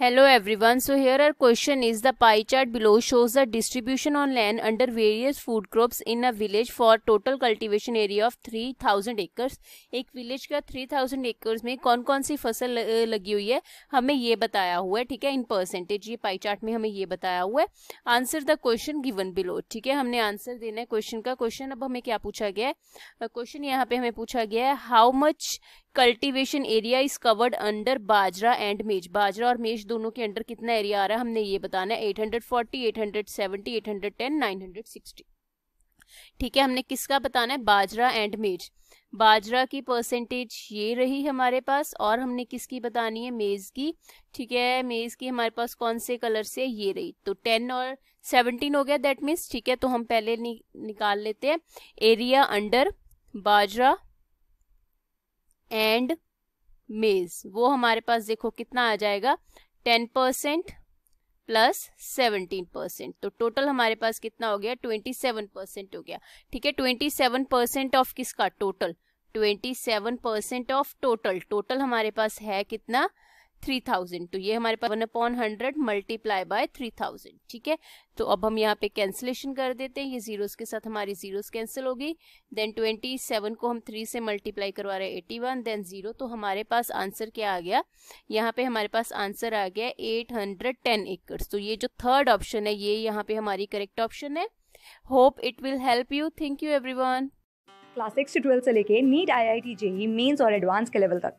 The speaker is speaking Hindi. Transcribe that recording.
Hello everyone, so here our question is the pie chart below shows the distribution on land under various food crops in a village for total cultivation area of 3000 acres. एक विलेज का 3000 एकर्स में कौन कौन सी फसल लगी हुई है हमें ये बताया हुआ है ठीक है इन परसेंटेज ये पाई चार्ट में हमें ये बताया हुआ है answer the question given below ठीक है हमने आंसर देना है क्वेश्चन का क्वेश्चन अब हमें क्या पूछा गया है क्वेश्चन यहाँ पे हमें पूछा गया है how much cultivation area is covered under bajra and maize bajra और मेज दोनों के अंडर कितना एरिया आ रहा है हमने ये बताना है 840, 870, 810, 960 ठीक है हमने किसका बताना है बाजरा एंड मेज बाजरा की परसेंटेज ये रही हमारे पास और हमने किसकी बतानी है मेज़ की ठीक है मेज़ की हमारे पास कौन से कलर से ये रही तो टेन और सेवनटीन हो गया दैट मीन्स ठीक है तो हम पहले नि, निकाल लेते हैं एरिया अंडर बाजरा एंड मेज वो हमारे पास देखो कितना आ जाएगा ten percent plus seventeen percent तो टोटल हमारे पास कितना हो गया ट्वेंटी सेवन परसेंट हो गया ठीक है ट्वेंटी सेवन परसेंट ऑफ किसका total twenty seven percent of total total हमारे पास है कितना थ्री थाउजेंड तो ये हमारे पास one upon hundred multiply by three thousand ठीक है तो अब हम यहाँ पे कैंसिलेशन कर देते हैं ये जीरोस के साथ हमारी जीरोस कैंसिल होगी देन ट्वेंटी सेवन को हम थ्री से मल्टीप्लाई करवा रहे हैं एटी वन देन जीरो तो हमारे पास आंसर क्या आ गया यहाँ पे हमारे पास आंसर आ गया एट हंड्रेड टेन एकर्स तो ये जो थर्ड ऑप्शन है ये यहाँ पे हमारी करेक्ट ऑप्शन है hope it will help you thank you everyone class six से लेके NEET I I T JEE mains और एडवांस के लेवल तक